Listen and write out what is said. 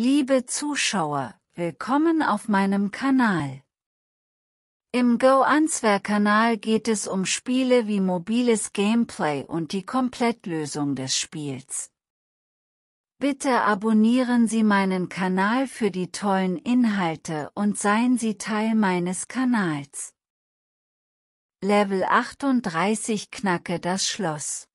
Liebe Zuschauer, willkommen auf meinem Kanal. Im Go Answer Kanal geht es um Spiele wie mobiles Gameplay und die Komplettlösung des Spiels. Bitte abonnieren Sie meinen Kanal für die tollen Inhalte und seien Sie Teil meines Kanals. Level 38 Knacke das Schloss